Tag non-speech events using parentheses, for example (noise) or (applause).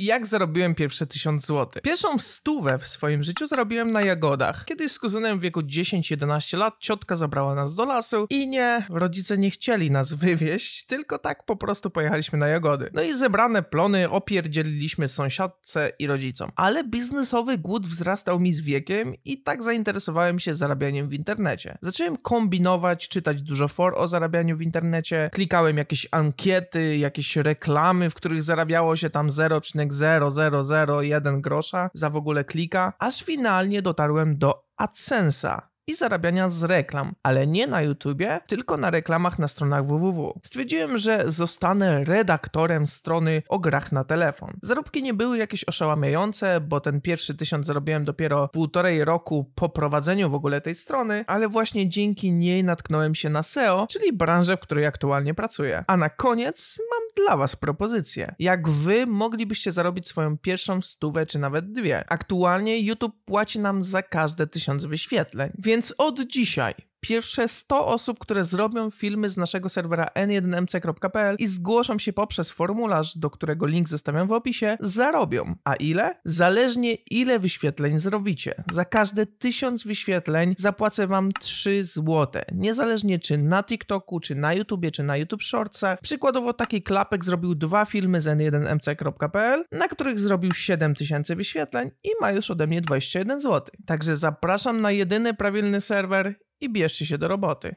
I jak zarobiłem pierwsze 1000 zł? Pierwszą stówę w swoim życiu zarobiłem na jagodach. Kiedyś z kuzynem w wieku 10-11 lat ciotka zabrała nas do lasu i nie, rodzice nie chcieli nas (laughs) wywieźć, tylko tak po prostu pojechaliśmy na jagody. No i zebrane plony opierdzieliliśmy sąsiadce i rodzicom. Ale biznesowy głód wzrastał mi z wiekiem i tak zainteresowałem się zarabianiem w internecie. Zacząłem kombinować, czytać dużo for o zarabianiu w internecie, klikałem jakieś ankiety, jakieś reklamy, w których zarabiało się tam 0,1 0,0001 grosza za w ogóle klika, aż finalnie dotarłem do AdSense'a i zarabiania z reklam, ale nie na YouTubie, tylko na reklamach na stronach www. Stwierdziłem, że zostanę redaktorem strony o grach na telefon. Zarobki nie były jakieś oszałamiające, bo ten pierwszy tysiąc zarobiłem dopiero półtorej roku po prowadzeniu w ogóle tej strony, ale właśnie dzięki niej natknąłem się na SEO, czyli branżę, w której aktualnie pracuję. A na koniec mam dla Was propozycję. Jak Wy moglibyście zarobić swoją pierwszą stówę czy nawet dwie? Aktualnie YouTube płaci nam za każde tysiąc wyświetleń, więc więc od dzisiaj pierwsze 100 osób, które zrobią filmy z naszego serwera n1mc.pl i zgłoszą się poprzez formularz, do którego link zostawiam w opisie, zarobią. A ile? Zależnie ile wyświetleń zrobicie. Za każde 1000 wyświetleń zapłacę wam 3 zł. Niezależnie czy na TikToku, czy na YouTubie, czy na YouTube Shortsach. Przykładowo taki klapek zrobił dwa filmy z n1mc.pl, na których zrobił 7000 wyświetleń i ma już ode mnie 21 zł. Także zapraszam na jedyny prawilny serwer i bierzcie się do roboty.